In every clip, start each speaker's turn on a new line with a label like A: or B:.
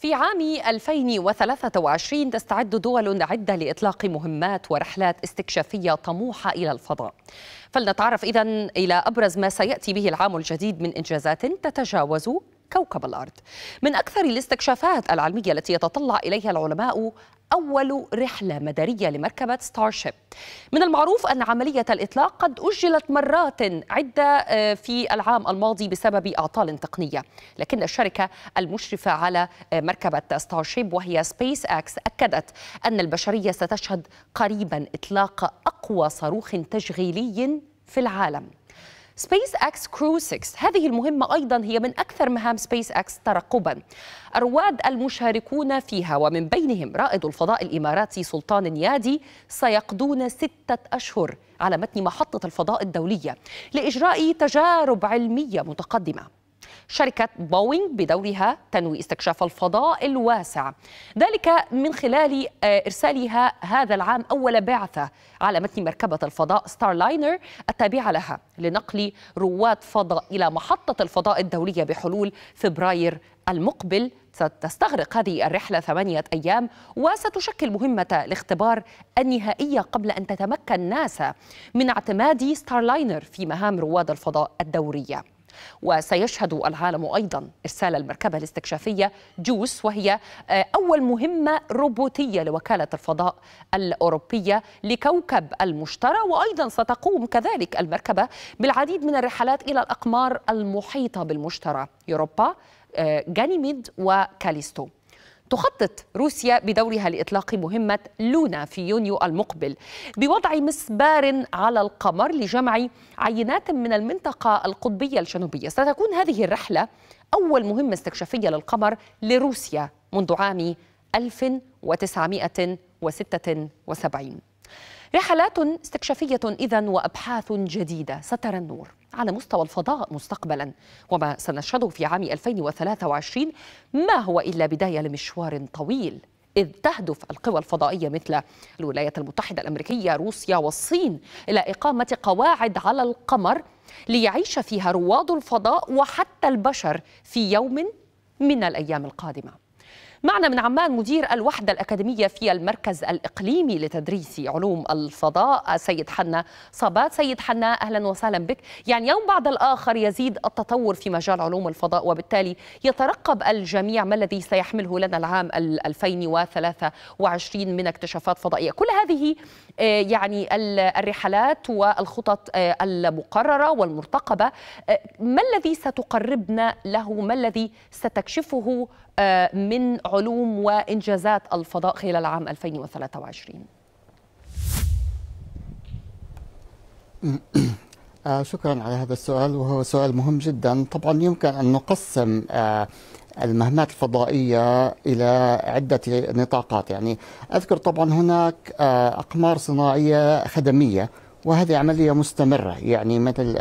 A: في عام 2023 تستعد دول عدة لإطلاق مهمات ورحلات استكشافية طموحة إلى الفضاء فلنتعرف إذا إلى أبرز ما سيأتي به العام الجديد من إنجازات تتجاوز كوكب الأرض من أكثر الاستكشافات العلمية التي يتطلع إليها العلماء أول رحلة مدارية لمركبة ستارشيب من المعروف أن عملية الإطلاق قد أجلت مرات عدة آه، في العام الماضي بسبب أعطال تقنية لكن الشركة المشرفة على آه، مركبة ستارشيب وهي سبيس أكس أكدت أن البشرية ستشهد قريبا إطلاق أقوى صاروخ تشغيلي في العالم سبيس اكس كرو 6 هذه المهمة أيضا هي من أكثر مهام سبيس اكس ترقبا الرواد المشاركون فيها ومن بينهم رائد الفضاء الإماراتي سلطان النيادي سيقضون ستة أشهر على متن محطة الفضاء الدولية لإجراء تجارب علمية متقدمة شركة بوينغ بدورها تنوي استكشاف الفضاء الواسع ذلك من خلال آه، إرسالها هذا العام أول بعثة على متن مركبة الفضاء ستار لاينر التابعة لها لنقل رواد فضاء إلى محطة الفضاء الدولية بحلول فبراير المقبل ستستغرق هذه الرحلة ثمانية أيام وستشكل مهمة الاختبار النهائية قبل أن تتمكن ناسا من اعتماد ستارلاينر في مهام رواد الفضاء الدورية وسيشهد العالم أيضا إرسال المركبة الاستكشافية جوس وهي آه، أول مهمة روبوتية لوكالة الفضاء الأوروبية لكوكب المشترى وأيضا ستقوم كذلك المركبة بالعديد من الرحلات إلى الأقمار المحيطة بالمشترى يوروبا جانيميد آه، وكاليستو تخطط روسيا بدورها لإطلاق مهمة لونا في يونيو المقبل بوضع مسبار على القمر لجمع عينات من المنطقة القطبية الجنوبية ستكون هذه الرحلة أول مهمة استكشافية للقمر لروسيا منذ عام 1976 رحلات استكشافية إذا وأبحاث جديدة سترى النور على مستوى الفضاء مستقبلا وما سنشهده في عام 2023 ما هو إلا بداية لمشوار طويل إذ تهدف القوى الفضائية مثل الولايات المتحدة الأمريكية روسيا والصين إلى إقامة قواعد على القمر ليعيش فيها رواد الفضاء وحتى البشر في يوم من الأيام القادمة معنا من عمان مدير الوحدة الأكاديمية في المركز الإقليمي لتدريس علوم الفضاء سيد حنا صابات سيد حنا أهلا وسهلا بك يعني يوم بعد الآخر يزيد التطور في مجال علوم الفضاء وبالتالي يترقب الجميع ما الذي سيحمله لنا العام 2023 من اكتشافات فضائية كل هذه آه، يعني الرحلات والخطط آه، المقررة والمرتقبة آه، ما الذي ستقربنا له ما الذي ستكشفه آه، من علوم وإنجازات الفضاء خلال عام 2023
B: آه شكرا على هذا السؤال وهو سؤال مهم جدا طبعا يمكن أن نقسم آه المهمات الفضائية إلى عدة نطاقات يعني أذكر طبعا هناك آه أقمار صناعية خدمية وهذه عملية مستمرة يعني مثل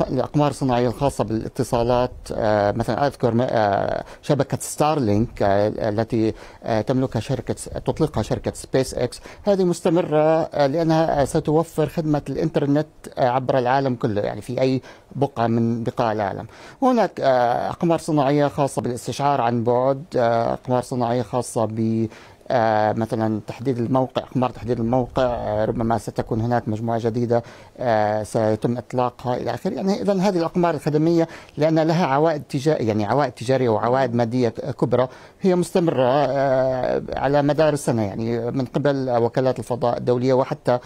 B: الأقمار الصناعية الخاصة بالاتصالات آه، مثلا أذكر آه، شبكة ستارلينك آه، التي تملكها شركة تطلقها شركة سبيس إكس هذه مستمرة لأنها ستوفر خدمة الإنترنت عبر العالم كله يعني في أي بقعة من بقاع العالم هناك أقمار صناعية خاصة بالاستشعار عن بعد أقمار صناعية خاصة ب آه، مثلا تحديد الموقع اقمار تحديد الموقع آه، ربما ستكون هناك مجموعه جديده آه، سيتم اطلاقها الى اخره يعني اذا هذه الاقمار الخدميه لان لها عوائد تجاريه يعني عوائد تجاريه وعوائد ماديه كبرى هي مستمره على مدار السنه يعني من قبل وكالات الفضاء الدوليه وحتى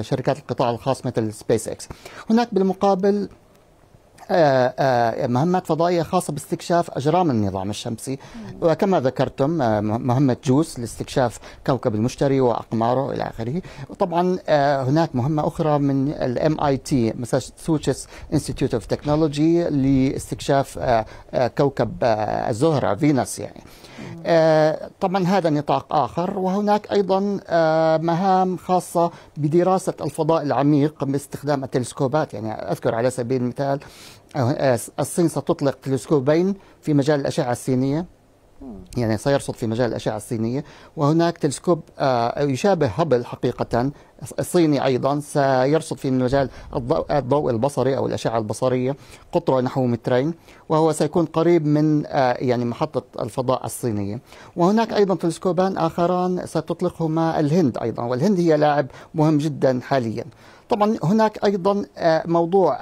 B: شركات القطاع الخاص مثل سبيس اكس هناك بالمقابل آه، آه، مهمات فضائية خاصة باستكشاف أجرام النظام الشمسي وكما ذكرتم آه، مهمة جوس لاستكشاف كوكب المشتري وأقماره إلى آخره طبعا هناك مهمة أخرى من الام اي تي ماساتشوستس انستيتيوت اوف تكنولوجي لاستكشاف كوكب الزهرة فينوس يعني طبعا هذا نطاق آخر وهناك أيضا مهام خاصة بدراسة الفضاء العميق باستخدام التلسكوبات يعني أذكر على سبيل المثال آه، الصين ستطلق تلسكوبين في مجال الأشعة السينية يعني سيرصد في مجال الأشعة السينية وهناك تلسكوب آه، يشابه هبل حقيقة الصيني أيضا سيرصد في مجال الضوء البصري أو الأشعة البصرية قطره نحو مترين وهو سيكون قريب من آه، يعني محطة الفضاء الصينية وهناك أيضا تلسكوبان آخران ستطلقهما الهند أيضا والهند هي لاعب مهم جدا حاليا طبعا هناك ايضا آه، موضوع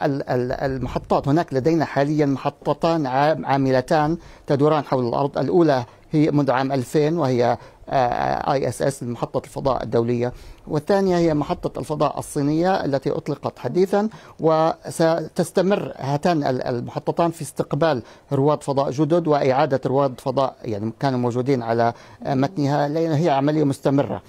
B: المحطات هناك لدينا حاليا محطتان عاملتان تدوران حول الارض الاولى هي منذ عام 2000 وهي آه، آه، اي اس اس محطه الفضاء الدوليه والثانيه هي محطه الفضاء الصينيه التي اطلقت حديثا وستستمر هاتان المحطتان في استقبال رواد فضاء جدد واعاده رواد فضاء يعني كانوا موجودين على متنها لان هي عمليه مستمره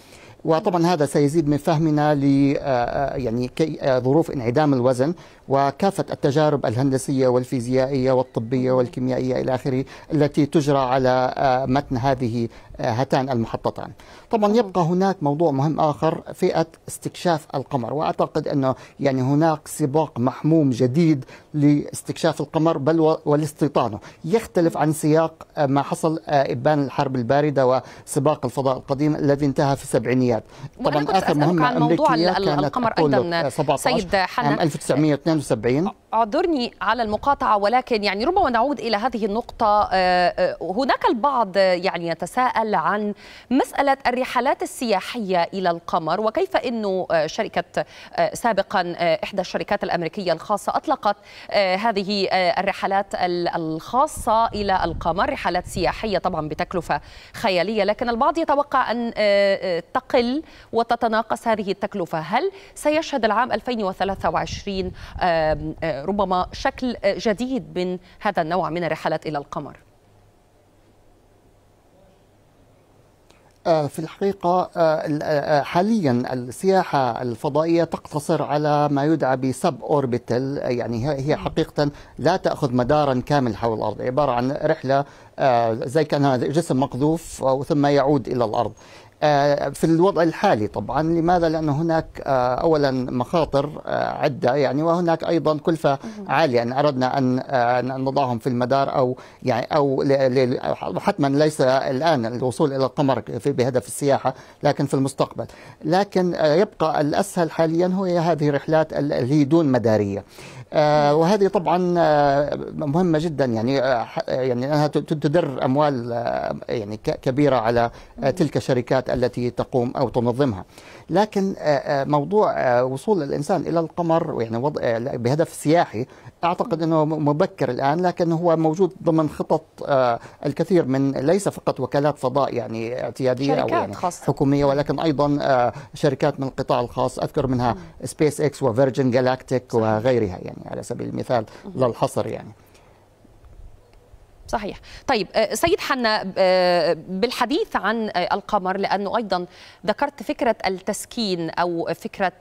B: وطبعا هذا سيزيد من فهمنا ل آه، آه، يعني آه، ظروف انعدام الوزن وكافه التجارب الهندسيه والفيزيائيه والطبيه والكيميائيه الى اخره التي تجرى على متن هذه هاتان المحطتان طبعا يبقى هناك موضوع مهم آخر فئة استكشاف القمر وأعتقد أنه يعني هناك سباق محموم جديد لاستكشاف القمر بل ولاستيطانه يختلف عن سياق ما حصل آه، إبان الحرب الباردة وسباق الفضاء القديم الذي انتهى في السبعينيات طبعا آخر مهمة عن موضوع القمر أيضا آه، سيد حنا 1972
A: اعذرني على المقاطعة ولكن يعني ربما نعود إلى هذه النقطة آه، هناك البعض يعني يتساءل سؤال عن مسألة الرحلات السياحية إلى القمر وكيف أنه آه، شركة آه، سابقا آه، إحدى الشركات الأمريكية الخاصة أطلقت هذه الرحلات الخاصة إلى القمر رحلات سياحية طبعا بتكلفة خيالية لكن البعض يتوقع أن تقل وتتناقص هذه التكلفة هل سيشهد العام 2023 ربما شكل جديد من هذا النوع من الرحلات إلى القمر
B: آه، في الحقيقة آه، آه، حاليا السياحة الفضائية تقتصر على ما يدعى بسب أوربيتل يعني هي حقيقة لا تأخذ مدارا كامل حول الأرض عبارة عن رحلة زي كان هذا جسم مقذوف ثم يعود إلى الأرض آه، في الوضع الحالي طبعا لماذا لأن هناك آه، أولا مخاطر آه، عدة يعني وهناك أيضا كلفة عالية إن أردنا أن نضعهم في المدار أو يعني أو حتما ليس الآن الوصول إلى القمر بهدف السياحة لكن في المستقبل لكن يبقى الأسهل حاليا هو هذه الرحلات اللي دون مدارية آه، وهذه طبعا آه، مهمه جدا يعني آه، يعني انها تدر اموال يعني كبيره على تلك الشركات التي تقوم او تنظمها لكن موضوع وصول الانسان الى القمر يعني بهدف سياحي أعتقد أنه مبكر الآن لكن هو موجود ضمن خطط آه، الكثير من ليس فقط وكالات فضاء يعني اعتيادية أو يعني خاصة. حكومية نعم. ولكن أيضا آه، شركات من القطاع الخاص أذكر منها سبيس إكس وفيرجن جالاكتيك وغيرها يعني على سبيل المثال للحصر يعني
A: صحيح طيب آه، سيد حنا آه، بالحديث عن آه، القمر لأنه أيضا ذكرت فكرة التسكين أو فكرة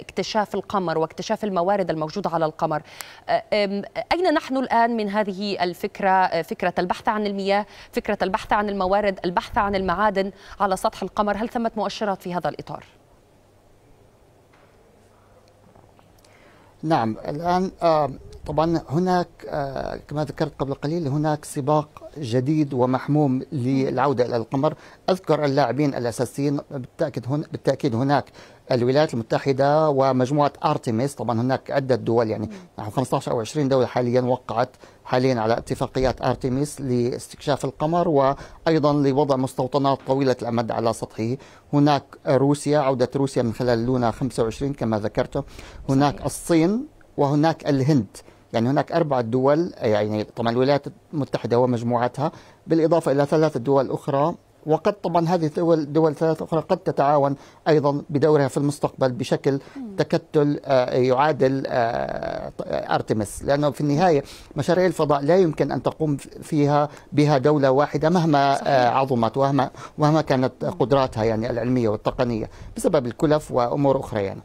A: اكتشاف القمر واكتشاف الموارد الموجودة على القمر أين نحن الآن من هذه الفكرة فكرة البحث عن المياه فكرة البحث عن الموارد البحث عن المعادن على سطح القمر هل ثمة مؤشرات في هذا الإطار؟
B: نعم الآن آه طبعا هناك آه، كما ذكرت قبل قليل هناك سباق جديد ومحموم للعوده الى القمر اذكر اللاعبين الاساسيين بالتاكيد هنا بالتاكيد هناك الولايات المتحده ومجموعه ارتميس طبعا هناك عده دول يعني نحو 15 او 20 دوله حاليا وقعت حاليا على اتفاقيات ارتميس لاستكشاف القمر وايضا لوضع مستوطنات طويله الامد على سطحه هناك روسيا عوده روسيا من خلال لونا 25 كما ذكرت هناك صحيح. الصين وهناك الهند يعني هناك أربع دول يعني طبعا الولايات المتحدة ومجموعتها بالإضافة إلى ثلاث دول أخرى وقد طبعا هذه الدول دول ثلاثة اخرى قد تتعاون ايضا بدورها في المستقبل بشكل تكتل آه، يعادل آه، ارتمس لانه في النهايه مشاريع الفضاء لا يمكن ان تقوم فيها بها دوله واحده مهما آه، عظمت ومهما ومهما كانت قدراتها يعني العلميه والتقنيه بسبب الكلف وامور اخرى يعني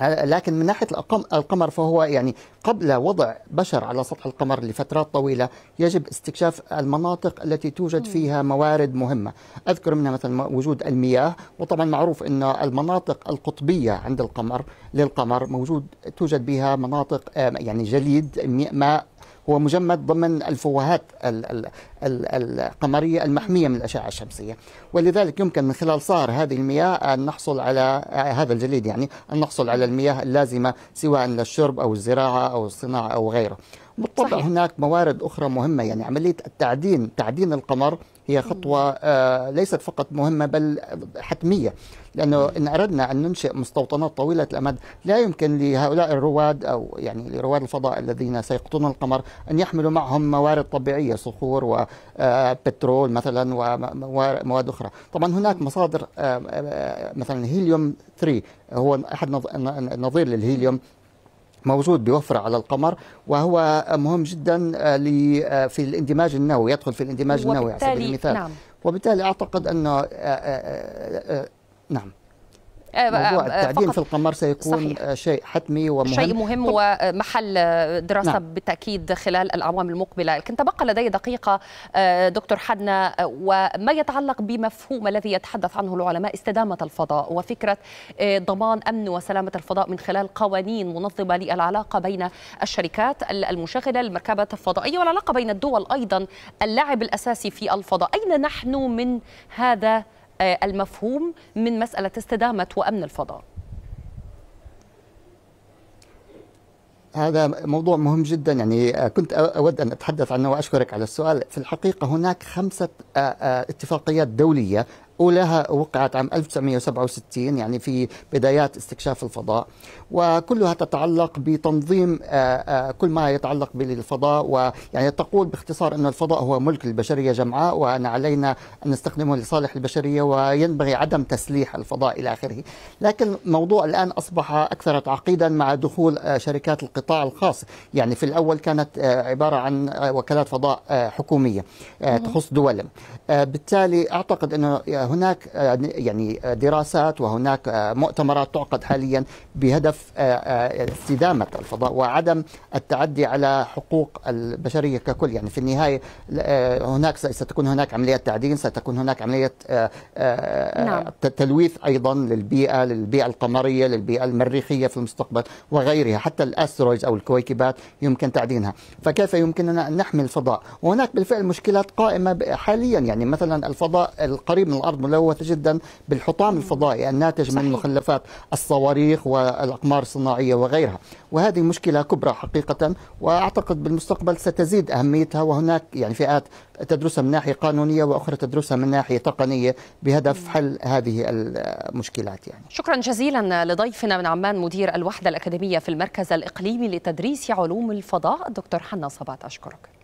B: لكن من ناحيه القمر فهو يعني قبل وضع بشر على سطح القمر لفترات طويله يجب استكشاف المناطق التي توجد فيها موارد مهمه، اذكر منها مثلا وجود المياه، وطبعا معروف ان المناطق القطبيه عند القمر للقمر موجود توجد بها مناطق يعني جليد ماء هو مجمد ضمن الفوهات القمرية المحمية من الأشعة الشمسية ولذلك يمكن من خلال صهر هذه المياه أن نحصل على هذا الجليد يعني أن نحصل على المياه اللازمة سواء للشرب أو الزراعة أو الصناعة أو غيره بالطبع هناك موارد أخرى مهمة يعني عملية التعدين تعدين القمر هي خطوة آه، ليست فقط مهمة بل حتمية لأنه إن أردنا أن ننشئ مستوطنات طويلة الأمد لا يمكن لهؤلاء الرواد أو يعني لرواد الفضاء الذين سيقطون القمر أن يحملوا معهم موارد طبيعية صخور وبترول آه، مثلا ومواد أخرى طبعا هناك مصادر آه، مثلا هيليوم 3 هو أحد نظير للهيليوم موجود بوفرة على القمر وهو مهم جدا آه، آه، في الاندماج النووي يدخل في الاندماج النووي على سبيل المثال نعم. وبالتالي اعتقد ان آه، نعم
A: آه، آه، موضوع آه، التعدين في
B: القمر سيكون صحيح. شيء حتمي ومهم شيء مهم طب.
A: ومحل دراسة نعم. بالتأكيد خلال الأعوام المقبلة لكن تبقى لدي دقيقة دكتور حدنا وما يتعلق بمفهوم الذي يتحدث عنه العلماء استدامة الفضاء وفكرة ضمان أمن وسلامة الفضاء من خلال قوانين منظمة للعلاقة بين الشركات المشغلة المركبات الفضائية والعلاقة بين الدول أيضا اللاعب الأساسي في الفضاء أين نحن من هذا آه، المفهوم من مسألة استدامة وأمن الفضاء
B: هذا موضوع مهم جدا يعني آه، كنت اود ان اتحدث عنه واشكرك على السؤال في الحقيقه هناك خمسه آه، اتفاقيات دوليه أولاها وقعت عام 1967 يعني في بدايات استكشاف الفضاء وكلها تتعلق بتنظيم آه، آه، كل ما يتعلق بالفضاء ويعني تقول باختصار أن الفضاء هو ملك البشرية جمعاء وأن علينا أن نستخدمه لصالح البشرية وينبغي عدم تسليح الفضاء إلى آخره لكن الموضوع الآن أصبح أكثر تعقيدا مع دخول آه، شركات القطاع الخاص يعني في الأول كانت عبارة عن وكالات فضاء حكومية تخص دول بالتالي أعتقد أنه هناك آه، يعني آه، دراسات وهناك آه، مؤتمرات تعقد حاليا بهدف استدامة الفضاء وعدم التعدي على حقوق البشرية ككل يعني في النهاية هناك ستكون هناك عملية تعدين ستكون هناك عملية نعم. تلويث أيضا للبيئة للبيئة القمرية للبيئة المريخية في المستقبل وغيرها حتى الأسترويدز أو الكويكبات يمكن تعدينها فكيف يمكننا أن نحمي الفضاء وهناك بالفعل مشكلات قائمة حاليا يعني مثلا الفضاء القريب من الأرض الأرض ملوثة جدا بالحطام الفضائي الناتج من مخلفات الصواريخ والأقمار الصناعية وغيرها وهذه مشكلة كبرى حقيقة وأعتقد بالمستقبل ستزيد أهميتها وهناك يعني فئات تدرسها من ناحية قانونية وأخرى تدرسها من ناحية تقنية بهدف حل هذه المشكلات يعني
A: شكرا جزيلا لضيفنا من عمان مدير الوحدة الأكاديمية في المركز الإقليمي لتدريس علوم الفضاء الدكتور حنا صبات أشكرك